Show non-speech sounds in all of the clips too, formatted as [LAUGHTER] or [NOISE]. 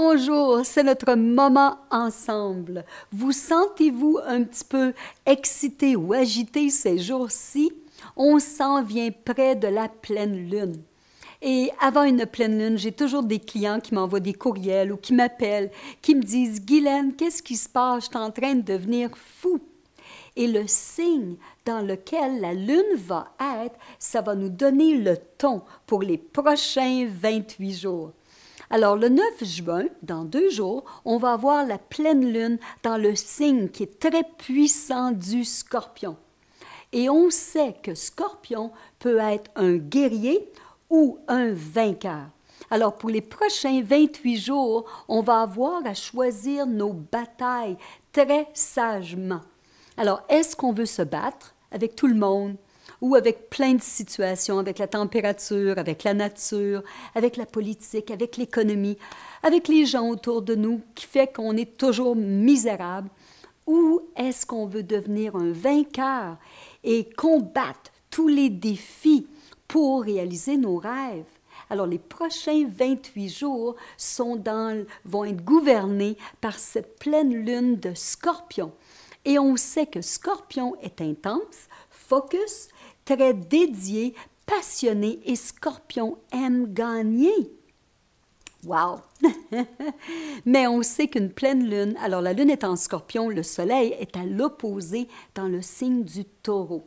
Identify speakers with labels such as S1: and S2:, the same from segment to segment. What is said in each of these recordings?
S1: bonjour, c'est notre moment ensemble. Vous sentez-vous un petit peu excité ou agité ces jours-ci? On s'en vient près de la pleine lune. Et avant une pleine lune, j'ai toujours des clients qui m'envoient des courriels ou qui m'appellent, qui me disent Guylaine, qu'est-ce qui se passe? Je suis en train de devenir fou. Et le signe dans lequel la lune va être, ça va nous donner le ton pour les prochains 28 jours. Alors, le 9 juin, dans deux jours, on va avoir la pleine lune dans le signe qui est très puissant du scorpion. Et on sait que scorpion peut être un guerrier ou un vainqueur. Alors, pour les prochains 28 jours, on va avoir à choisir nos batailles très sagement. Alors, est-ce qu'on veut se battre avec tout le monde ou avec plein de situations, avec la température, avec la nature, avec la politique, avec l'économie, avec les gens autour de nous, qui fait qu'on est toujours misérable? Ou est-ce qu'on veut devenir un vainqueur et combattre tous les défis pour réaliser nos rêves? Alors, les prochains 28 jours sont dans, vont être gouvernés par cette pleine lune de scorpion. Et on sait que Scorpion est intense, focus, très dédié, passionné et Scorpion aime gagner. Wow! [LAUGHS] Mais on sait qu'une pleine lune, alors la lune est en scorpion, le soleil est à l'opposé dans le signe du taureau.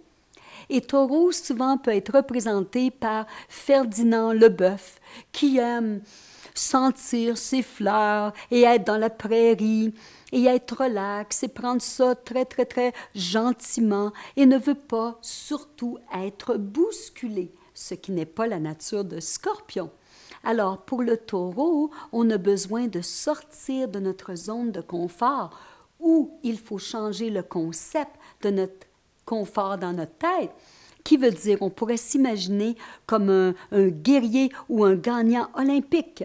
S1: Et taureau souvent peut être représenté par Ferdinand le Leboeuf, qui aime sentir ses fleurs et être dans la prairie, et être relax et prendre ça très, très, très gentiment et ne veut pas surtout être bousculé, ce qui n'est pas la nature de Scorpion. Alors, pour le taureau, on a besoin de sortir de notre zone de confort où il faut changer le concept de notre confort dans notre tête qui veut dire on pourrait s'imaginer comme un, guerrier ou un gagnant olympique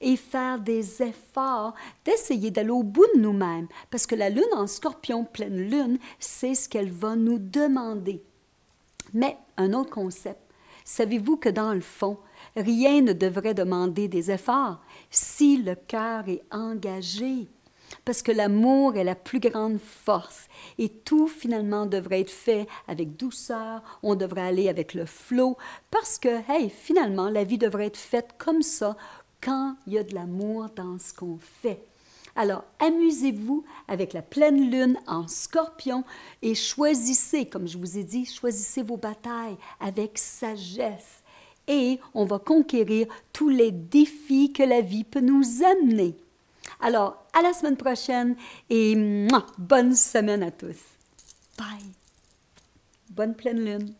S1: et faire des efforts d'essayer d'aller au bout de nous-mêmes. Parce que la lune en scorpion, pleine lune, c'est ce qu'elle va nous demander. Mais un autre concept. Savez-vous que dans le fond, rien ne devrait demander des efforts si le cœur est engagé? Parce que l'amour est la plus grande force et tout finalement devrait être fait avec douceur, on devrait aller avec le flot, parce que, hey, finalement, la vie devrait être faite comme ça quand il y a de l'amour dans ce qu'on fait. Alors, amusez-vous avec la pleine lune en scorpion et choisissez, comme je vous ai dit, choisissez vos batailles avec sagesse et on va conquérir tous les défis que la vie peut nous amener. Alors, à la semaine prochaine et bonne semaine à tous. Bye. Bonne pleine lune.